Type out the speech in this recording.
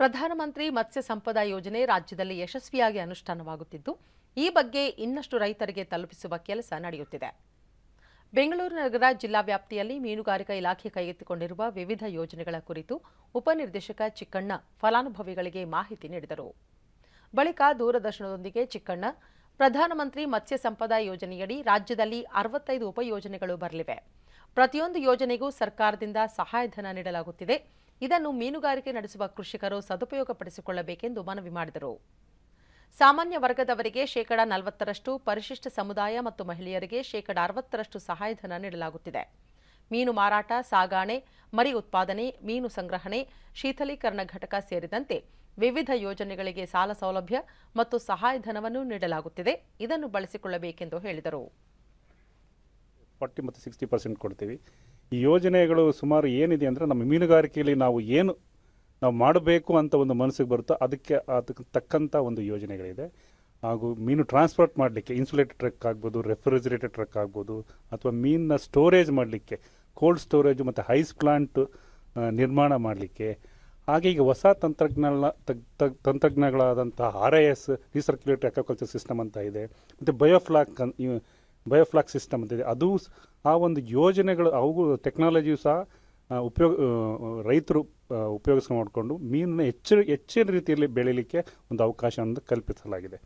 ಪ್ರಧಾನಮಂತ್ರಿ ಮತ್ಸ್ಯ ಸಂಪದ ಯೋಜನೆ ರಾಜ್ಯದಲ್ಲಿ ಯಶಸ್ವಿಯಾಗಿ ಅನುಷ್ಠಾನವಾಗುತ್ತಿದ್ದು ಈ ಬಗ್ಗೆ ಇನ್ನಷ್ಟು ರೈತರಿಗೆ ತಲುಪಿಸುವ ಕೆಲಸ ನಡೆಯುತ್ತಿದೆ ಬೆಂಗಳೂರು ನಗರ ಜಿಲ್ಲಾ ವ್ಯಾಪ್ತಿಯಲ್ಲಿ ಮೀನುಗಾರಿಕಾ ಇಲಾಖೆ ಕೈಗೆತ್ತಿಕೊಂಡಿರುವ ವಿವಿಧ ಯೋಜನೆಗಳ ಕುರಿತು ಉಪನಿರ್ದೇಶಕ ಚಿಕ್ಕಣ್ಣ ಫಲಾನುಭವಿಗಳಿಗೆ ಮಾಹಿತಿ ನೀಡಿದರು ಬಳಿಕ ದೂರದರ್ಶನದೊಂದಿಗೆ ಚಿಕ್ಕಣ್ಣ ಪ್ರಧಾನಮಂತ್ರಿ ಮತ್ಸ್ಯ ಸಂಪದ ಯೋಜನೆಯಡಿ ರಾಜ್ಯದಲ್ಲಿ ಅರವತ್ತೈದು ಉಪಯೋಜನೆಗಳು ಬರಲಿವೆ ಪ್ರತಿಯೊಂದು ಯೋಜನೆಗೂ ಸರ್ಕಾರದಿಂದ ಸಹಾಯಧನ ನೀಡಲಾಗುತ್ತಿದೆ ಇದನ್ನು ಮೀನುಗಾರಿಕೆ ನಡೆಸುವ ಕೃಷಿಕರು ಸದುಪಯೋಗಪಡಿಸಿಕೊಳ್ಳಬೇಕೆಂದು ಮನವಿ ಮಾಡಿದರು ಸಾಮಾನ್ಯ ವರ್ಗದವರಿಗೆ ಶೇಕಡಾ ನಲವತ್ತರಷ್ಟು ಪರಿಶಿಷ್ಟ ಸಮುದಾಯ ಮತ್ತು ಮಹಿಳೆಯರಿಗೆ ಶೇಕಡಾ ಅರವತ್ತರಷ್ಟು ಸಹಾಯಧನ ನೀಡಲಾಗುತ್ತಿದೆ ಮೀನು ಮಾರಾಟ ಸಾಗಾಣೆ ಮರಿ ಉತ್ಪಾದನೆ ಮೀನು ಸಂಗ್ರಹಣೆ ಶೀಥಲೀಕರಣ ಘಟಕ ಸೇರಿದಂತೆ ವಿವಿಧ ಯೋಜನೆಗಳಿಗೆ ಸಾಲ ಸೌಲಭ್ಯ ಮತ್ತು ಸಹಾಯಧನವನ್ನು ನೀಡಲಾಗುತ್ತಿದೆ ಇದನ್ನು ಬಳಸಿಕೊಳ್ಳಬೇಕೆಂದು ಹೇಳಿದರು ಕೊಡ್ತೀವಿ ಈ ಯೋಜನೆಗಳು ಸುಮಾರು ಏನಿದೆ ಅಂದರೆ ನಮ್ಮ ಮೀನುಗಾರಿಕೆಯಲ್ಲಿ ನಾವು ಏನು ನಾವು ಮಾಡಬೇಕು ಅಂತ ಒಂದು ಮನಸ್ಸಿಗೆ ಬರುತ್ತೋ ಅದಕ್ಕೆ ಅದಕ್ಕೆ ತಕ್ಕಂಥ ಒಂದು ಯೋಜನೆಗಳಿದೆ ಹಾಗೂ ಮೀನು ಟ್ರಾನ್ಸ್ಪೋರ್ಟ್ ಮಾಡಲಿಕ್ಕೆ ಇನ್ಸುಲೇಟೆಡ್ ಟ್ರಕ್ ಆಗ್ಬೋದು ರೆಫ್ರಿಜರೇಟೆಡ್ ಟ್ರಕ್ ಆಗ್ಬೋದು ಅಥವಾ ಮೀನನ್ನ ಸ್ಟೋರೇಜ್ ಮಾಡಲಿಕ್ಕೆ ಕೋಲ್ಡ್ ಸ್ಟೋರೇಜು ಮತ್ತು ಹೈಸ್ ಪ್ಲಾಂಟ್ ನಿರ್ಮಾಣ ಮಾಡಲಿಕ್ಕೆ ಹಾಗೆ ಈಗ ಹೊಸ ತಂತ್ರಜ್ಞಾನ ತಗ್ R I S recirculator aquaculture system ಅಂತ ಇದೆ ಮತ್ತು ಬಯೋಫ್ಲಾಕ್ ಬಯೋಫ್ಲಾಕ್ ಸಿಸ್ಟಮ್ ಅಂತಿದೆ ಅದು ಆ ಒಂದು ಯೋಜನೆಗಳು ಅವು ಟೆಕ್ನಾಲಜಿಯು ಸಹ ಉಪಯೋಗ ರೈತರು ಉಪಯೋಗಿಸ್ಕೊಂಡು ಮಾಡಿಕೊಂಡು ಮೀನನ್ನು ಹೆಚ್ಚು ಹೆಚ್ಚಿನ ರೀತಿಯಲ್ಲಿ ಬೆಳೀಲಿಕ್ಕೆ ಒಂದು ಅವಕಾಶವನ್ನು ಕಲ್ಪಿಸಲಾಗಿದೆ